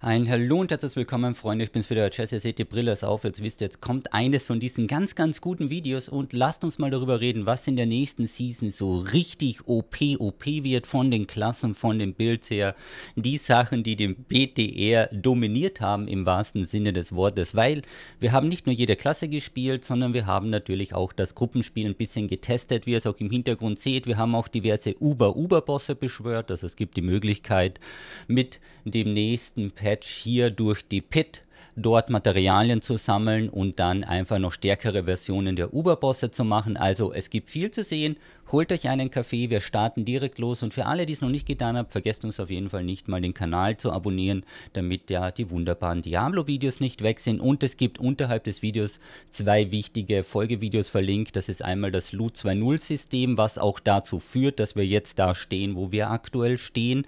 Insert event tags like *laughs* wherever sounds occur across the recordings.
Ein Hallo und herzlich willkommen, Freunde. Ich bin's wieder, Jesse. Ihr seht, die Brille ist auf. Jetzt wisst ihr, jetzt kommt eines von diesen ganz, ganz guten Videos und lasst uns mal darüber reden, was in der nächsten Season so richtig OP, OP wird von den Klassen, von den Builds her. Die Sachen, die den BTR dominiert haben im wahrsten Sinne des Wortes, weil wir haben nicht nur jede Klasse gespielt, sondern wir haben natürlich auch das Gruppenspiel ein bisschen getestet, wie ihr es auch im Hintergrund seht. Wir haben auch diverse Uber-Uber-Bosse beschwört. Also es gibt die Möglichkeit, mit dem nächsten Pair Hedge hier durch die Pit dort Materialien zu sammeln und dann einfach noch stärkere Versionen der Uberbosse zu machen. Also es gibt viel zu sehen Holt euch einen Kaffee, wir starten direkt los. Und für alle, die es noch nicht getan haben, vergesst uns auf jeden Fall nicht mal den Kanal zu abonnieren, damit ja die wunderbaren Diablo-Videos nicht weg sind. Und es gibt unterhalb des Videos zwei wichtige Folgevideos verlinkt. Das ist einmal das Loot 2.0-System, was auch dazu führt, dass wir jetzt da stehen, wo wir aktuell stehen.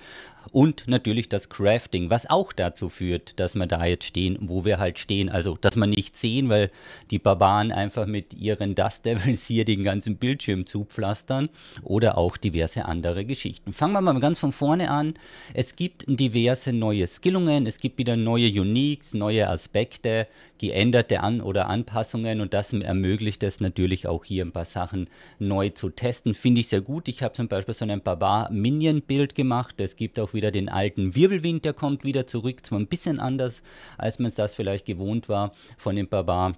Und natürlich das Crafting, was auch dazu führt, dass wir da jetzt stehen, wo wir halt stehen. Also, dass man nicht sehen, weil die Barbaren einfach mit ihren Dust Devils hier den ganzen Bildschirm zupflastern Monstern oder auch diverse andere Geschichten. Fangen wir mal ganz von vorne an. Es gibt diverse neue Skillungen, es gibt wieder neue Uniques, neue Aspekte, geänderte An- oder Anpassungen und das ermöglicht es natürlich auch hier ein paar Sachen neu zu testen. Finde ich sehr gut. Ich habe zum Beispiel so ein Barbar-Minion-Bild gemacht. Es gibt auch wieder den alten Wirbelwind, der kommt wieder zurück. Zwar ein bisschen anders, als man es das vielleicht gewohnt war von dem Barbar.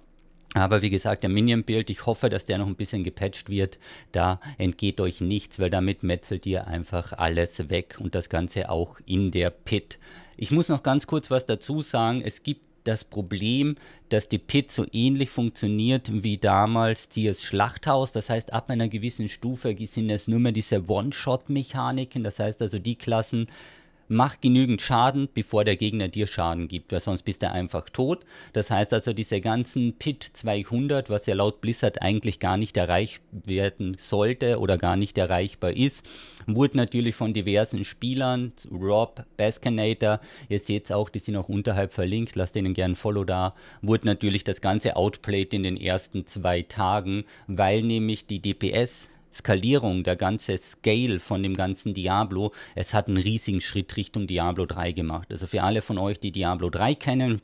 Aber wie gesagt, der Minion-Build, ich hoffe, dass der noch ein bisschen gepatcht wird. Da entgeht euch nichts, weil damit metzelt ihr einfach alles weg und das Ganze auch in der Pit. Ich muss noch ganz kurz was dazu sagen. Es gibt das Problem, dass die Pit so ähnlich funktioniert wie damals das Schlachthaus. Das heißt, ab einer gewissen Stufe sind es nur mehr diese One-Shot-Mechaniken. Das heißt also, die Klassen, mach genügend Schaden, bevor der Gegner dir Schaden gibt, weil sonst bist du einfach tot. Das heißt also, diese ganzen Pit 200, was ja laut Blizzard eigentlich gar nicht erreicht werden sollte oder gar nicht erreichbar ist, wurde natürlich von diversen Spielern, Rob, Baskinator, ihr seht es auch, die sind auch unterhalb verlinkt, lasst ihnen gerne ein Follow da, wurde natürlich das Ganze outplayed in den ersten zwei Tagen, weil nämlich die DPS Skalierung, der ganze Scale von dem ganzen Diablo, es hat einen riesigen Schritt Richtung Diablo 3 gemacht. Also für alle von euch, die Diablo 3 kennen,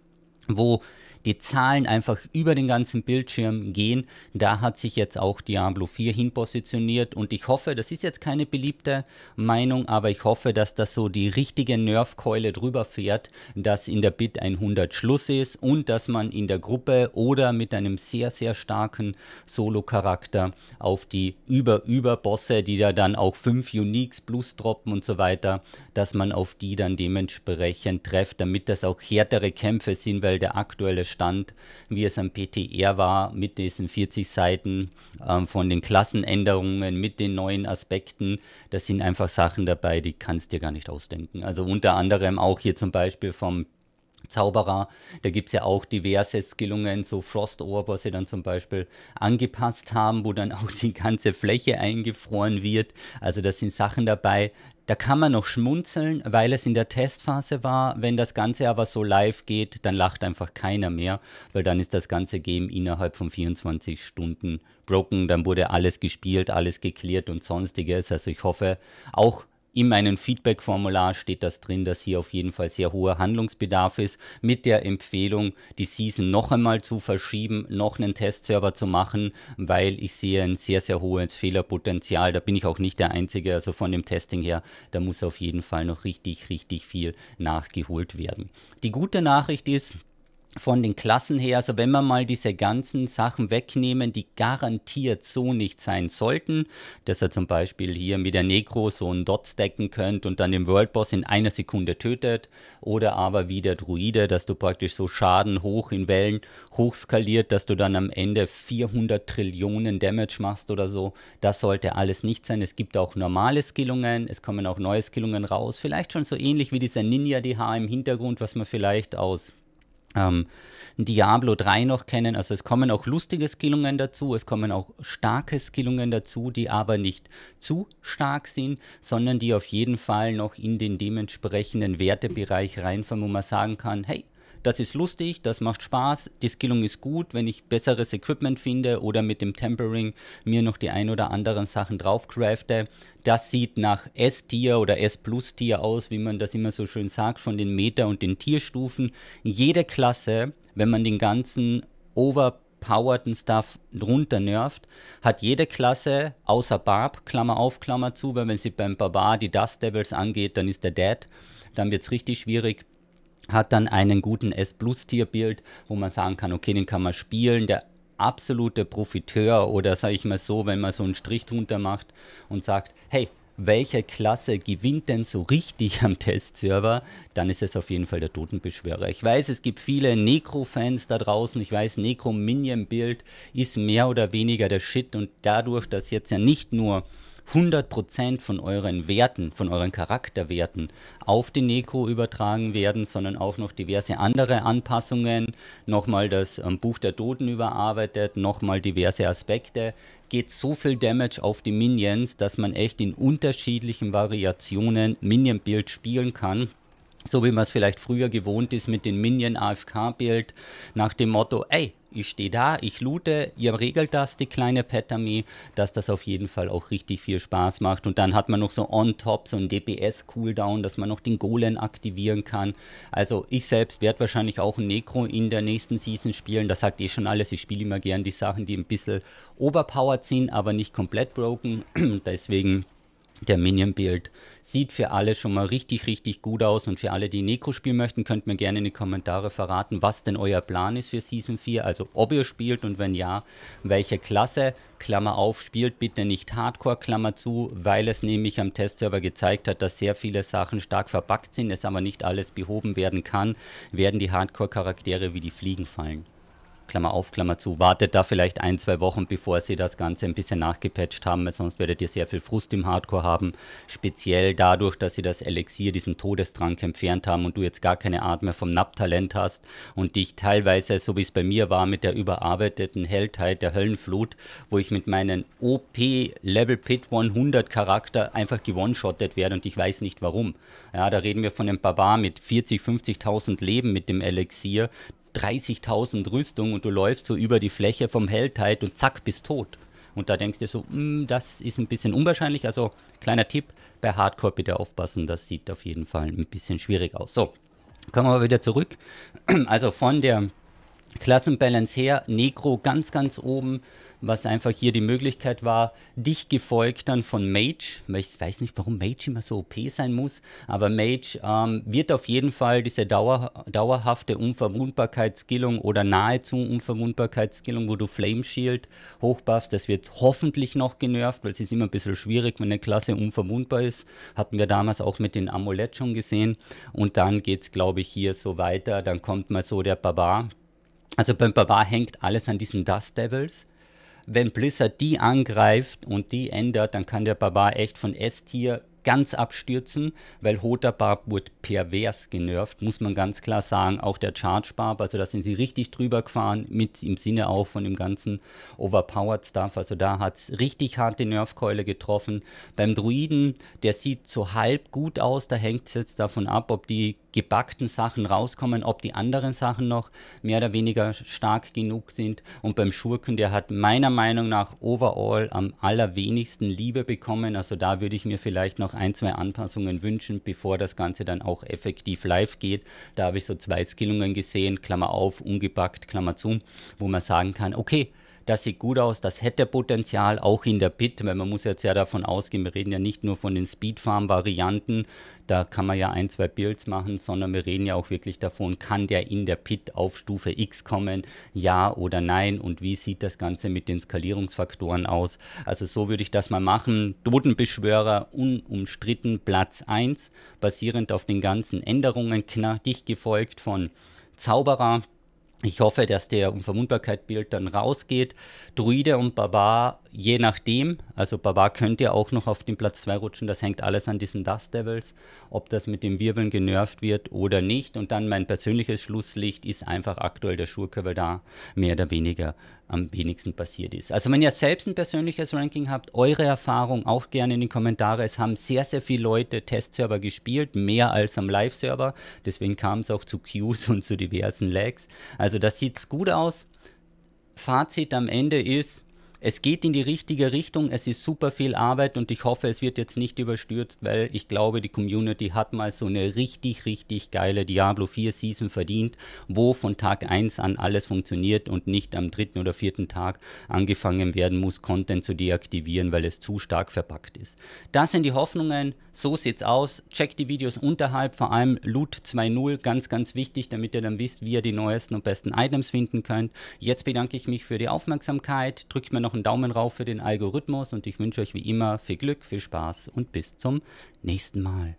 wo die Zahlen einfach über den ganzen Bildschirm gehen. Da hat sich jetzt auch Diablo 4 hin positioniert und ich hoffe, das ist jetzt keine beliebte Meinung, aber ich hoffe, dass das so die richtige Nerfkeule drüber fährt, dass in der Bit 100 Schluss ist und dass man in der Gruppe oder mit einem sehr, sehr starken Solo-Charakter auf die Über-Über-Bosse, die da dann auch 5 Uniques plus droppen und so weiter, dass man auf die dann dementsprechend trefft, damit das auch härtere Kämpfe sind, weil der aktuelle Stand, wie es am PTR war, mit diesen 40 Seiten ähm, von den Klassenänderungen, mit den neuen Aspekten. Das sind einfach Sachen dabei, die kannst du dir gar nicht ausdenken. Also unter anderem auch hier zum Beispiel vom Zauberer. Da gibt es ja auch diverse Skillungen, so Frost Orb, was sie dann zum Beispiel angepasst haben, wo dann *laughs* auch die ganze Fläche eingefroren wird. Also das sind Sachen dabei, da kann man noch schmunzeln, weil es in der Testphase war. Wenn das Ganze aber so live geht, dann lacht einfach keiner mehr, weil dann ist das ganze Game innerhalb von 24 Stunden broken. Dann wurde alles gespielt, alles geklärt und sonstiges. Also ich hoffe, auch in meinem Feedback-Formular steht das drin, dass hier auf jeden Fall sehr hoher Handlungsbedarf ist, mit der Empfehlung, die Season noch einmal zu verschieben, noch einen Testserver zu machen, weil ich sehe ein sehr, sehr hohes Fehlerpotenzial. Da bin ich auch nicht der Einzige, also von dem Testing her, da muss auf jeden Fall noch richtig, richtig viel nachgeholt werden. Die gute Nachricht ist, von den Klassen her, also wenn wir mal diese ganzen Sachen wegnehmen, die garantiert so nicht sein sollten, dass ihr zum Beispiel hier mit der Necro so einen Dot stacken könnt und dann den World Boss in einer Sekunde tötet, oder aber wie der Druide, dass du praktisch so Schaden hoch in Wellen hochskaliert, dass du dann am Ende 400 Trillionen Damage machst oder so, das sollte alles nicht sein. Es gibt auch normale Skillungen, es kommen auch neue Skillungen raus, vielleicht schon so ähnlich wie dieser Ninja-DH im Hintergrund, was man vielleicht aus ähm, Diablo 3 noch kennen. Also es kommen auch lustige Skillungen dazu, es kommen auch starke Skillungen dazu, die aber nicht zu stark sind, sondern die auf jeden Fall noch in den dementsprechenden Wertebereich reinfallen, wo man sagen kann, hey, das ist lustig, das macht Spaß, die Skillung ist gut, wenn ich besseres Equipment finde oder mit dem Tempering mir noch die ein oder anderen Sachen drauf crafte. Das sieht nach S-Tier oder S-Plus-Tier aus, wie man das immer so schön sagt, von den Meter- und den Tierstufen. Jede Klasse, wenn man den ganzen overpowerten powerten Stuff runternervt, hat jede Klasse außer Barb, Klammer auf, Klammer zu, weil wenn sie beim Barbar die Dust Devils angeht, dann ist der dead. Dann wird es richtig schwierig hat dann einen guten s plus tier bild wo man sagen kann, okay, den kann man spielen, der absolute Profiteur oder sage ich mal so, wenn man so einen Strich drunter macht und sagt, hey, welche Klasse gewinnt denn so richtig am Testserver, dann ist es auf jeden Fall der Totenbeschwörer. Ich weiß, es gibt viele Necro-Fans da draußen. Ich weiß, Necro-Minion-Bild ist mehr oder weniger der Shit und dadurch, dass jetzt ja nicht nur 100% von euren Werten, von euren Charakterwerten auf den Neko übertragen werden, sondern auch noch diverse andere Anpassungen, nochmal das ähm, Buch der Toten überarbeitet, nochmal diverse Aspekte. Geht so viel Damage auf die Minions, dass man echt in unterschiedlichen Variationen Minion-Build spielen kann so wie man es vielleicht früher gewohnt ist mit dem Minion-AFK-Bild, nach dem Motto, ey, ich stehe da, ich loote, ihr regelt das, die kleine Petami, dass das auf jeden Fall auch richtig viel Spaß macht. Und dann hat man noch so on top so ein DPS-Cooldown, dass man noch den Golem aktivieren kann. Also ich selbst werde wahrscheinlich auch ein Necro in der nächsten Season spielen. Das sagt eh schon alles. Ich spiele immer gern die Sachen, die ein bisschen overpowered sind, aber nicht komplett broken. *clears throat* Deswegen der Minion Build. Sieht für alle schon mal richtig, richtig gut aus und für alle, die Neko spielen möchten, könnt mir gerne in die Kommentare verraten, was denn euer Plan ist für Season 4, also ob ihr spielt und wenn ja, welche Klasse, Klammer auf, spielt bitte nicht Hardcore, Klammer zu, weil es nämlich am Testserver gezeigt hat, dass sehr viele Sachen stark verbuggt sind, es aber nicht alles behoben werden kann, werden die Hardcore-Charaktere wie die Fliegen fallen. Klammer auf, Klammer zu, wartet da vielleicht ein, zwei Wochen, bevor sie das Ganze ein bisschen nachgepatcht haben, weil sonst werdet ihr sehr viel Frust im Hardcore haben. Speziell dadurch, dass sie das Elixier, diesen Todestrank entfernt haben und du jetzt gar keine Art mehr vom Nap-Talent hast und dich teilweise, so wie es bei mir war, mit der überarbeiteten Heldheit der Höllenflut, wo ich mit meinen OP Level Pit 100 Charakter einfach gewone werde und ich weiß nicht warum. Ja, da reden wir von einem Barbar mit 40, 50.000 Leben mit dem Elixier, 30.000 Rüstung und du läufst so über die Fläche vom Heldheit und zack, bist tot. Und da denkst du so, hm, das ist ein bisschen unwahrscheinlich. Also, kleiner Tipp, bei Hardcore bitte aufpassen, das sieht auf jeden Fall ein bisschen schwierig aus. So, kommen wir mal wieder zurück. *clears throat* Also von der Klassenbalance her, Negro ganz, ganz oben, was einfach hier die Möglichkeit war, dich gefolgt dann von Mage, weil ich weiß nicht, warum Mage immer so OP sein muss, aber Mage ähm, wird auf jeden Fall diese Dauer, dauerhafte Unverwundbarkeitsskillung oder nahezu Unverwundbarkeitsskillung, wo du Flame Shield hochbuffst, das wird hoffentlich noch genervt, weil es ist immer ein bisschen schwierig, wenn eine Klasse unverwundbar ist. Hatten wir damals auch mit den Amulett schon gesehen. Und dann geht es, glaube ich, hier so weiter. Dann kommt mal so der Barbar, also beim Barbar hängt alles an diesen Dust Devils wenn Blizzard die angreift und die ändert, dann kann der Barbar echt von S-Tier ganz abstürzen, weil Hoter Barb wurde pervers genervt, muss man ganz klar sagen. Auch der Charge Barb, also da sind sie richtig drüber gefahren, mit im Sinne auch von dem ganzen Overpowered Stuff. Also da hat es richtig harte Nerfkeule getroffen. Beim Druiden, der sieht so halb gut aus, da hängt es jetzt davon ab, ob die gebackten Sachen rauskommen, ob die anderen Sachen noch mehr oder weniger stark genug sind. Und beim Schurken, der hat meiner Meinung nach overall am allerwenigsten Liebe bekommen. Also da würde ich mir vielleicht noch ein, zwei Anpassungen wünschen, bevor das Ganze dann auch effektiv live geht. Da habe ich so zwei Skillungen gesehen, Klammer auf, ungebackt, Klammer zu, wo man sagen kann, okay, das sieht gut aus, das hätte Potenzial, auch in der Pit, weil man muss jetzt ja davon ausgehen, wir reden ja nicht nur von den Speedfarm-Varianten, da kann man ja ein, zwei Builds machen, sondern wir reden ja auch wirklich davon, kann der in der Pit auf Stufe X kommen, ja oder nein und wie sieht das Ganze mit den Skalierungsfaktoren aus. Also so würde ich das mal machen. Totenbeschwörer unumstritten Platz 1, basierend auf den ganzen Änderungen, knackig gefolgt von Zauberer, ich hoffe, dass der Unverwundbarkeit-Bild dann rausgeht. Druide und Barbar je nachdem, also Bavard könnte ja auch noch auf den Platz 2 rutschen, das hängt alles an diesen Dust Devils, ob das mit dem Wirbeln genervt wird oder nicht. Und dann mein persönliches Schlusslicht ist einfach aktuell der Schurke, weil da mehr oder weniger am wenigsten passiert ist. Also wenn ihr selbst ein persönliches Ranking habt, eure Erfahrung auch gerne in die Kommentare. Es haben sehr, sehr viele Leute Testserver gespielt, mehr als am Live-Server. Deswegen kam es auch zu Queues und zu diversen Lags. Also das sieht gut aus. Fazit am Ende ist, es geht in die richtige Richtung, es ist super viel Arbeit und ich hoffe, es wird jetzt nicht überstürzt, weil ich glaube, die Community hat mal so eine richtig, richtig geile Diablo 4 Season verdient, wo von Tag 1 an alles funktioniert und nicht am dritten oder vierten Tag angefangen werden muss, Content zu deaktivieren, weil es zu stark verpackt ist. Das sind die Hoffnungen, so sieht's aus. Checkt die Videos unterhalb, vor allem Loot 2.0, ganz, ganz wichtig, damit ihr dann wisst, wie ihr die neuesten und besten Items finden könnt. Jetzt bedanke ich mich für die Aufmerksamkeit, drückt mir noch noch einen Daumen rauf für den Algorithmus und ich wünsche euch wie immer viel Glück, viel Spaß und bis zum nächsten Mal.